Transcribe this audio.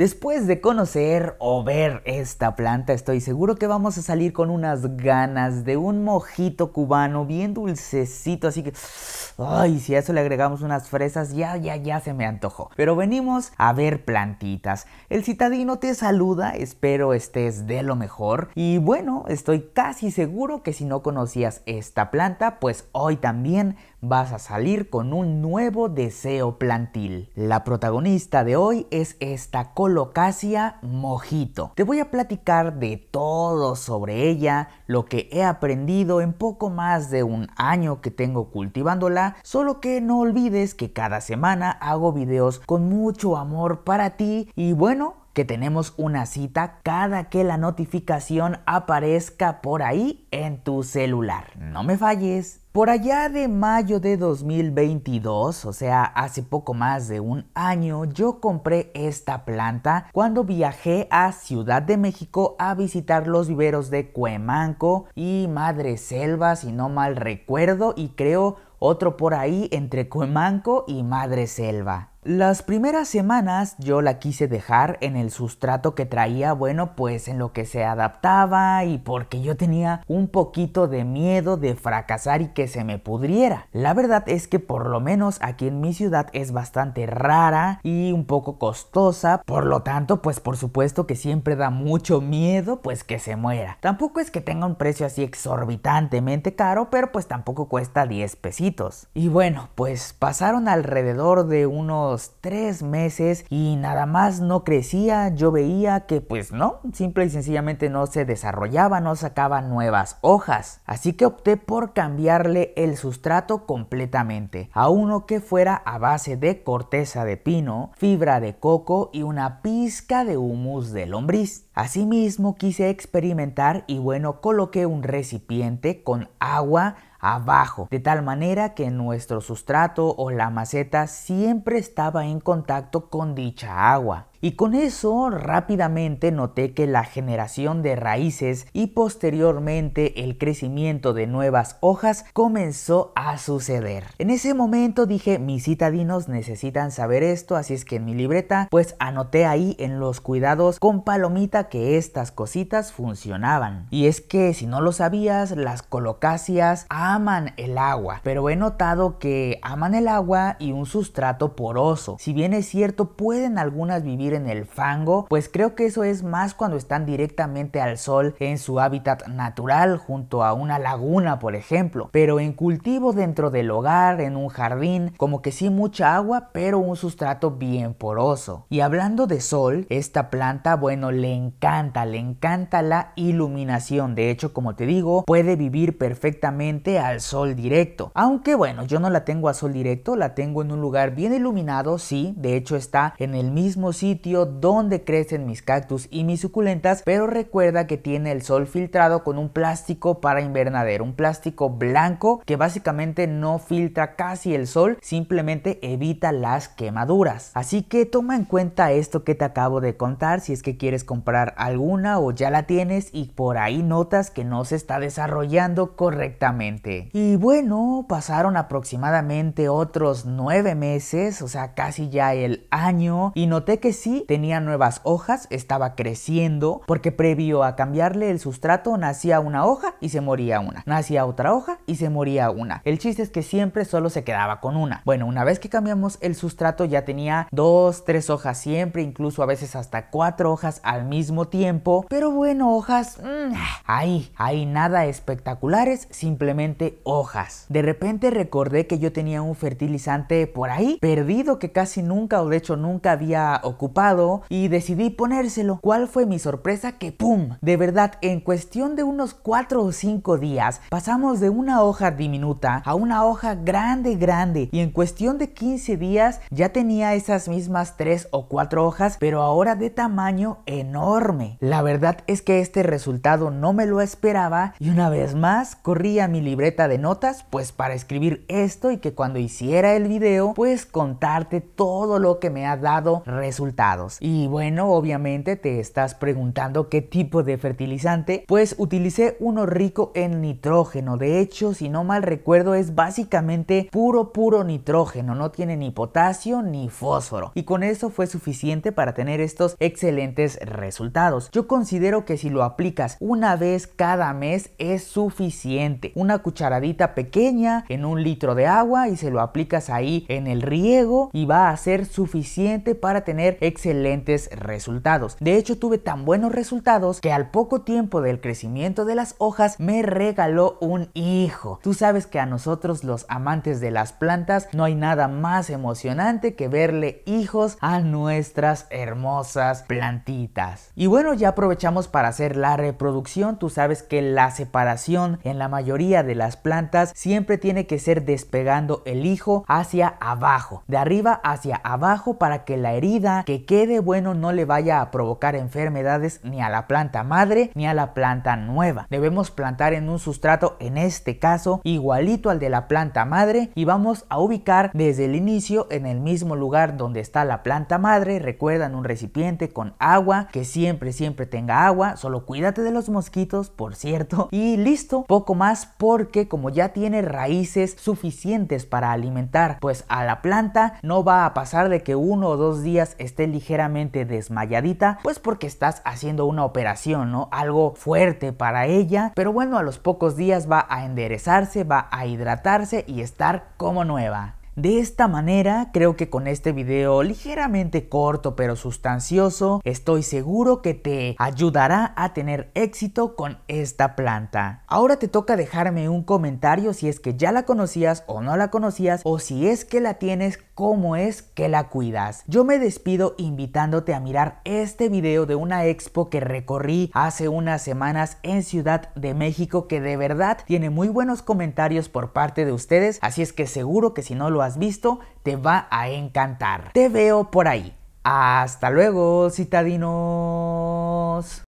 Después de conocer o ver esta planta, estoy seguro que vamos a salir con unas ganas de un mojito cubano bien dulcecito, así que, ay, si a eso le agregamos unas fresas, ya, ya, ya se me antojó. Pero venimos a ver plantitas. El citadino te saluda, espero estés de lo mejor. Y bueno, estoy casi seguro que si no conocías esta planta, pues hoy también vas a salir con un nuevo deseo plantil. La protagonista de hoy es esta color locacia mojito. Te voy a platicar de todo sobre ella, lo que he aprendido en poco más de un año que tengo cultivándola, solo que no olvides que cada semana hago videos con mucho amor para ti y bueno, que tenemos una cita cada que la notificación aparezca por ahí en tu celular. No me falles. Por allá de mayo de 2022, o sea, hace poco más de un año, yo compré esta planta cuando viajé a Ciudad de México a visitar los viveros de Cuemanco y Madre Selva, si no mal recuerdo, y creo otro por ahí entre Cuemanco y Madre Selva. Las primeras semanas yo la quise dejar en el sustrato que traía, bueno, pues en lo que se adaptaba y porque yo tenía un poquito de miedo de fracasar y que se me pudriera. La verdad es que por lo menos aquí en mi ciudad es bastante rara y un poco costosa, por lo tanto, pues por supuesto que siempre da mucho miedo pues que se muera. Tampoco es que tenga un precio así exorbitantemente caro, pero pues tampoco cuesta 10 pesitos. Y bueno, pues pasaron alrededor de unos tres meses y nada más no crecía, yo veía que pues no, simple y sencillamente no se desarrollaba, no sacaba nuevas hojas. Así que opté por cambiarle el sustrato completamente a uno que fuera a base de corteza de pino, fibra de coco y una pizca de humus de lombriz. Asimismo quise experimentar y bueno, coloqué un recipiente con agua, abajo, de tal manera que nuestro sustrato o la maceta siempre estaba en contacto con dicha agua. Y con eso rápidamente noté que la generación de raíces y posteriormente el crecimiento de nuevas hojas comenzó a suceder. En ese momento dije, mis citadinos necesitan saber esto, así es que en mi libreta pues anoté ahí en los cuidados con palomita que estas cositas funcionaban. Y es que si no lo sabías, las colocasias aman el agua, pero he notado que aman el agua y un sustrato poroso. Si bien es cierto, pueden algunas vivir en el fango, pues creo que eso es más cuando están directamente al sol en su hábitat natural, junto a una laguna, por ejemplo. Pero en cultivo dentro del hogar, en un jardín, como que sí mucha agua, pero un sustrato bien poroso. Y hablando de sol, esta planta, bueno, le encanta, le encanta la iluminación. De hecho, como te digo, puede vivir perfectamente al sol directo. Aunque bueno, yo no la tengo a sol directo, la tengo en un lugar bien iluminado, sí, de hecho está en el mismo sitio donde crecen mis cactus y mis suculentas, pero recuerda que tiene el sol filtrado con un plástico para invernadero, un plástico blanco que básicamente no filtra casi el sol, simplemente evita las quemaduras. Así que toma en cuenta esto que te acabo de contar si es que quieres comprar alguna o ya la tienes y por ahí notas que no se está desarrollando correctamente. Y bueno, pasaron aproximadamente otros nueve meses, o sea, casi ya el año, y noté que sí tenía nuevas hojas, estaba creciendo, porque previo a cambiarle el sustrato nacía una hoja y se moría una, nacía otra hoja y se moría una. El chiste es que siempre solo se quedaba con una. Bueno, una vez que cambiamos el sustrato ya tenía dos, tres hojas siempre, incluso a veces hasta cuatro hojas al mismo tiempo, pero bueno, hojas, mm, ahí, ahí nada espectaculares, simplemente hojas. De repente recordé que yo tenía un fertilizante por ahí perdido que casi nunca o de hecho nunca había ocupado y decidí ponérselo. ¿Cuál fue mi sorpresa? Que ¡pum! De verdad, en cuestión de unos 4 o 5 días, pasamos de una hoja diminuta a una hoja grande, grande. Y en cuestión de 15 días ya tenía esas mismas 3 o 4 hojas, pero ahora de tamaño enorme. La verdad es que este resultado no me lo esperaba y una vez más corrí a mi libreta de notas pues para escribir esto y que cuando hiciera el video pues contarte todo lo que me ha dado resultado. Y bueno, obviamente te estás preguntando qué tipo de fertilizante, pues utilicé uno rico en nitrógeno. De hecho, si no mal recuerdo, es básicamente puro, puro nitrógeno. No tiene ni potasio ni fósforo. Y con eso fue suficiente para tener estos excelentes resultados. Yo considero que si lo aplicas una vez cada mes es suficiente. Una cucharadita pequeña en un litro de agua y se lo aplicas ahí en el riego y va a ser suficiente para tener excelentes resultados. De hecho, tuve tan buenos resultados que al poco tiempo del crecimiento de las hojas me regaló un hijo. Tú sabes que a nosotros los amantes de las plantas no hay nada más emocionante que verle hijos a nuestras hermosas plantitas. Y bueno, ya aprovechamos para hacer la reproducción. Tú sabes que la separación en la mayoría de las plantas siempre tiene que ser despegando el hijo hacia abajo, de arriba hacia abajo para que la herida que quede bueno no le vaya a provocar enfermedades ni a la planta madre ni a la planta nueva. Debemos plantar en un sustrato, en este caso, igualito al de la planta madre y vamos a ubicar desde el inicio en el mismo lugar donde está la planta madre. Recuerdan un recipiente con agua, que siempre, siempre tenga agua, solo cuídate de los mosquitos, por cierto. Y listo, poco más porque como ya tiene raíces suficientes para alimentar pues a la planta, no va a pasar de que uno o dos días esté ligeramente desmayadita, pues porque estás haciendo una operación, ¿no? Algo fuerte para ella, pero bueno, a los pocos días va a enderezarse, va a hidratarse y estar como nueva. De esta manera, creo que con este video ligeramente corto pero sustancioso, estoy seguro que te ayudará a tener éxito con esta planta. Ahora te toca dejarme un comentario si es que ya la conocías o no la conocías o si es que la tienes cómo es que la cuidas. Yo me despido invitándote a mirar este video de una expo que recorrí hace unas semanas en Ciudad de México que de verdad tiene muy buenos comentarios por parte de ustedes, así es que seguro que si no lo has visto te va a encantar. Te veo por ahí. Hasta luego, citadinos.